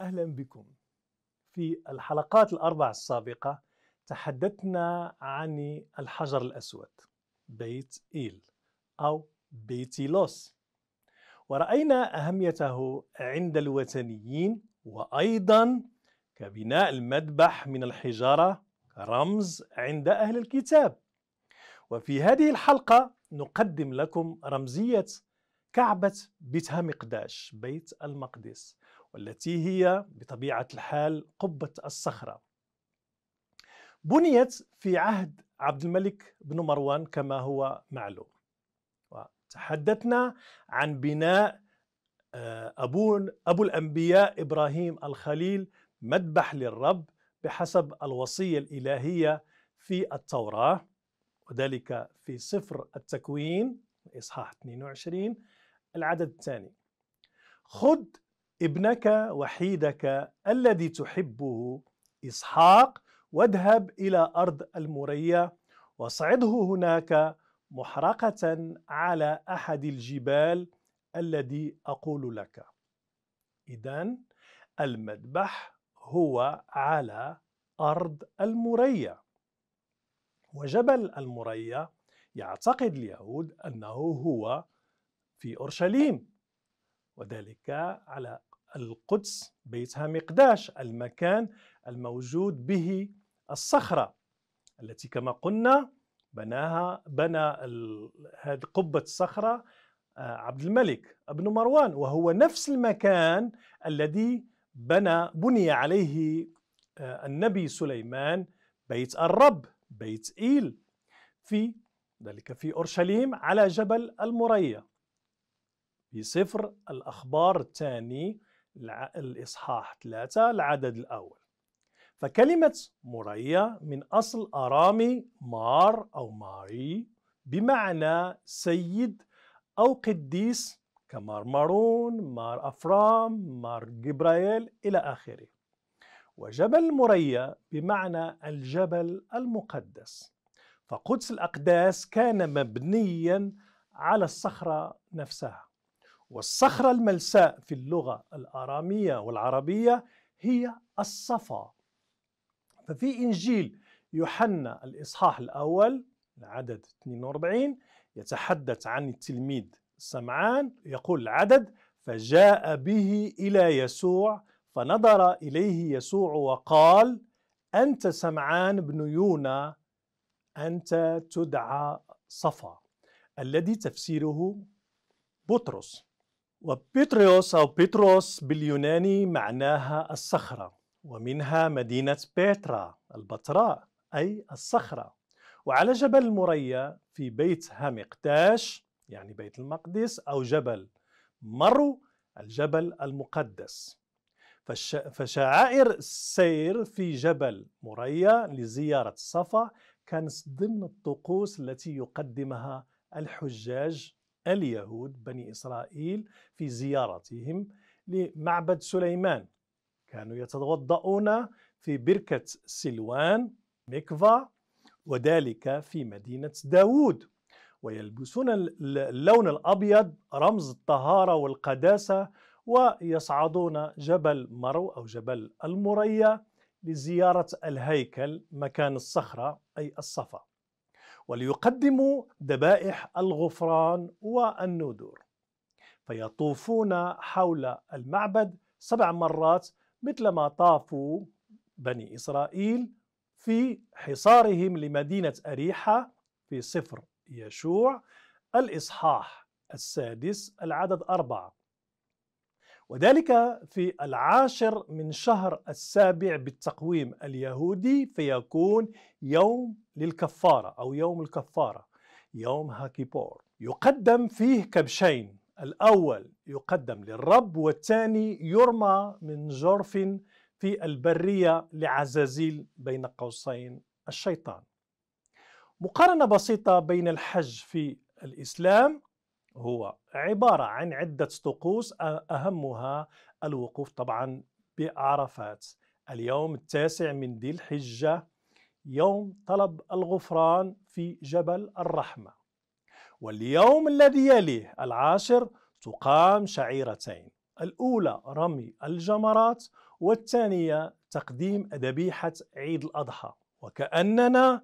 أهلا بكم في الحلقات الأربع السابقة تحدثنا عن الحجر الأسود بيت إيل أو بيتيلوس ورأينا أهميته عند الوثنيين وأيضا كبناء المذبح من الحجارة رمز عند أهل الكتاب وفي هذه الحلقة نقدم لكم رمزية كعبة بيت مقداش بيت المقدس والتي هي بطبيعة الحال قبة الصخرة بنيت في عهد عبد الملك بن مروان كما هو معلوم وتحدثنا عن بناء آه، أبو, أبو الأنبياء إبراهيم الخليل مذبح للرب بحسب الوصية الإلهية في التوراة وذلك في سفر التكوين إصحاح 22 العدد الثاني خذ ابنك وحيدك الذي تحبه إسحاق واذهب إلى أرض المريا واصعده هناك محرقة على أحد الجبال الذي أقول لك إذا المذبح هو على أرض المريا وجبل المريا يعتقد اليهود أنه هو في أورشليم وذلك على القدس بيتها مقداش المكان الموجود به الصخرة التي كما قلنا بناها بنى هذه قبة الصخرة آه، عبد الملك ابن مروان وهو نفس المكان الذي بنى بني عليه آه، النبي سليمان بيت الرب بيت إيل في ذلك في أورشليم على جبل المريا في سفر الأخبار الثاني الإصحاح ثلاثة العدد الأول فكلمة مريا من أصل أرامي مار أو ماري بمعنى سيد أو قديس كمار مارون مار أفرام مار جبرائيل إلى آخره وجبل مريا بمعنى الجبل المقدس فقدس الأقداس كان مبنيا على الصخرة نفسها والصخرة الملساء في اللغة الآرامية والعربية هي الصفا ففي إنجيل يوحنا الإصحاح الأول العدد 42 يتحدث عن التلميذ سمعان يقول العدد فجاء به إلى يسوع فنظر إليه يسوع وقال أنت سمعان بن يونا أنت تدعى صفا الذي تفسيره بطرس وبيتريوس أو بيتروس باليوناني معناها الصخرة ومنها مدينة بيترا البتراء أي الصخرة وعلى جبل المريا في بيت هامقتاش يعني بيت المقدس أو جبل مرو الجبل المقدس فشعائر السير في جبل مريا لزيارة صفا كانت ضمن الطقوس التي يقدمها الحجاج اليهود بني إسرائيل في زيارتهم لمعبد سليمان كانوا يتوضؤون في بركة سلوان مكفا وذلك في مدينة داوود ويلبسون اللون الأبيض رمز الطهارة والقداسة ويصعدون جبل مرو أو جبل المرية لزيارة الهيكل مكان الصخرة أي الصفا وليقدموا ذبائح الغفران والنذور فيطوفون حول المعبد سبع مرات مثلما طافوا بني إسرائيل في حصارهم لمدينة أريحة في سفر يشوع الإصحاح السادس العدد أربعة وذلك في العاشر من شهر السابع بالتقويم اليهودي فيكون يوم للكفارة أو يوم الكفارة يوم هاكيبور يقدم فيه كبشين الأول يقدم للرب والثاني يرمى من جرف في البرية لعزازيل بين قوسين الشيطان مقارنة بسيطة بين الحج في الإسلام هو عبارة عن عدة طقوس أهمها الوقوف طبعا بعرفات اليوم التاسع من ذي الحجة يوم طلب الغفران في جبل الرحمة واليوم الذي يليه العاشر تقام شعيرتين الأولى رمي الجمرات والثانية تقديم ذبيحة عيد الأضحى وكأننا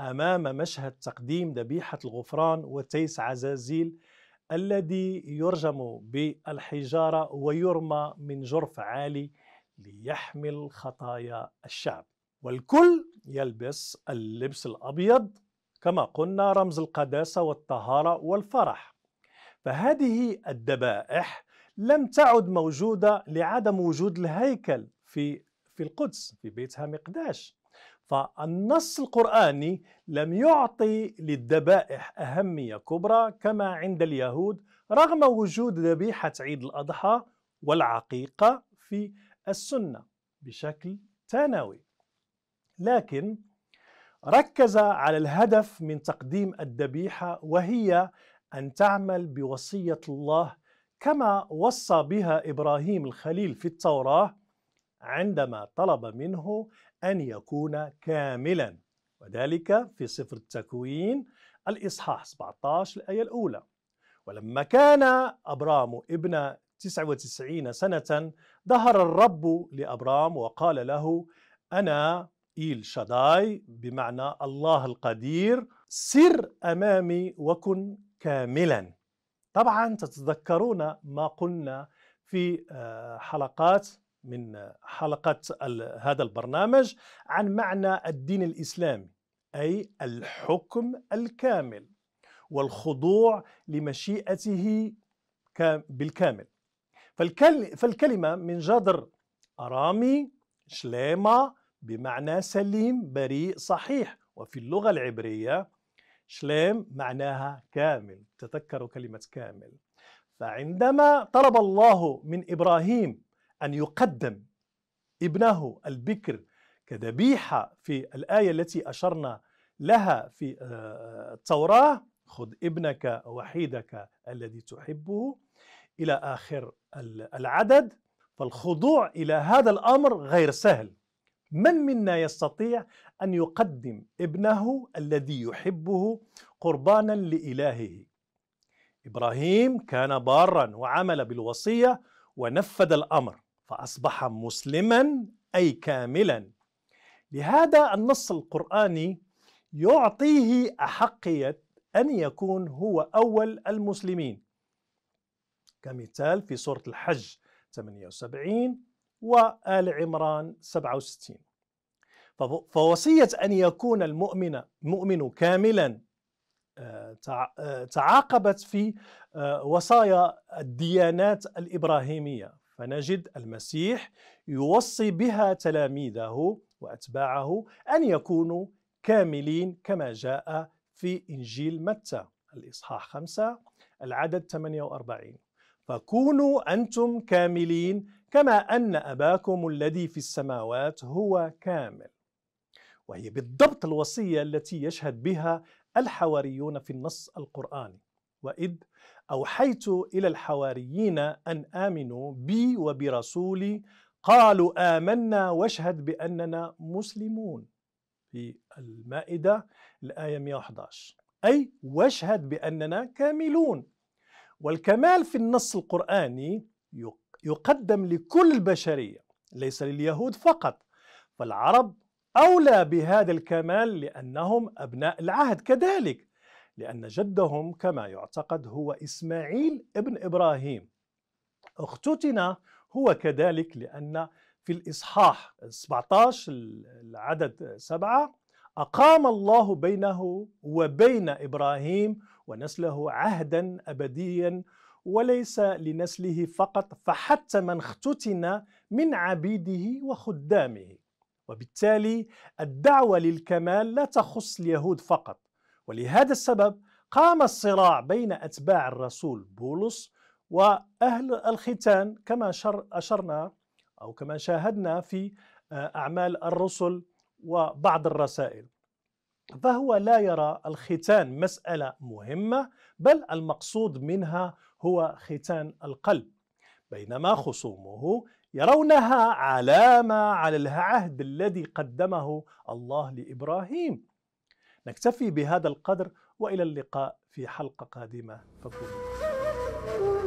أمام مشهد تقديم ذبيحة الغفران وتيس عزازيل الذي يرجم بالحجارة ويرمى من جرف عالي ليحمل خطايا الشعب والكل يلبس اللبس الأبيض كما قلنا رمز القداسة والطهارة والفرح فهذه الذبائح لم تعد موجودة لعدم وجود الهيكل في في القدس في بيتها مقداش فالنص القرآني لم يعطي للذبائح أهمية كبرى كما عند اليهود رغم وجود ذبيحة عيد الأضحى والعقيقة في السنة بشكل ثانوي لكن ركز على الهدف من تقديم الذبيحه وهي ان تعمل بوصيه الله كما وصى بها ابراهيم الخليل في التوراه عندما طلب منه ان يكون كاملا وذلك في سفر التكوين الاصحاح 17 الايه الاولى ولما كان ابرام ابن 99 سنه ظهر الرب لابرام وقال له انا إيل شداي بمعنى الله القدير سر أمامي وكن كاملا طبعا تتذكرون ما قلنا في آه، حلقات من حلقة هذا البرنامج عن معنى الدين الإسلامي أي الحكم الكامل والخضوع لمشيئته بالكامل فالكلمة من جذر أرامي شليما بمعنى سليم بريء صحيح وفي اللغة العبرية شليم معناها كامل تذكروا كلمة كامل فعندما طلب الله من إبراهيم أن يقدم ابنه البكر كذبيحة في الآية التي أشرنا لها في آه، التوراة خذ ابنك وحيدك الذي تحبه إلى آخر العدد فالخضوع إلى هذا الأمر غير سهل من منا يستطيع ان يقدم ابنه الذي يحبه قربانا لالهه ابراهيم كان بارا وعمل بالوصيه ونفذ الامر فاصبح مسلما اي كاملا لهذا النص القراني يعطيه احقيه ان يكون هو اول المسلمين كمثال في سوره الحج 78 وآل عمران 67 فوصية أن يكون المؤمن مؤمن كاملا آه، آه، تعاقبت في آه، وصايا الديانات الإبراهيمية فنجد المسيح يوصي بها تلاميذه وأتباعه أن يكونوا كاملين كما جاء في إنجيل متى الإصحاح 5 العدد 48 فكونوا أنتم كاملين كما أن أباكم الذي في السماوات هو كامل وهي بالضبط الوصية التي يشهد بها الحواريون في النص القرآني وإذ أوحيت إلى الحواريين أن آمنوا بي وبرسولي قالوا آمنا واشهد بأننا مسلمون في المائدة الآية 111 أي واشهد بأننا كاملون والكمال في النص القرآني يقدم لكل البشرية ليس لليهود فقط فالعرب أولى بهذا الكمال لأنهم أبناء العهد كذلك لأن جدهم كما يعتقد هو إسماعيل ابن إبراهيم اختتن هو كذلك لأن في الإصحاح 17 العدد سبعة أقام الله بينه وبين إبراهيم ونسله عهدا أبديا وليس لنسله فقط فحتى من اختتن من عبيده وخدامه وبالتالي الدعوة للكمال لا تخص اليهود فقط ولهذا السبب قام الصراع بين أتباع الرسول بولس وأهل الختان كما أشرنا أو كما شاهدنا في آه، أعمال الرسل وبعض الرسائل فهو لا يرى الختان مسألة مهمة بل المقصود منها هو ختان القلب بينما خصومه يرونها علامة على العهد الذي قدمه الله لإبراهيم نكتفي بهذا القدر وإلى اللقاء في حلقة قادمة فكونوا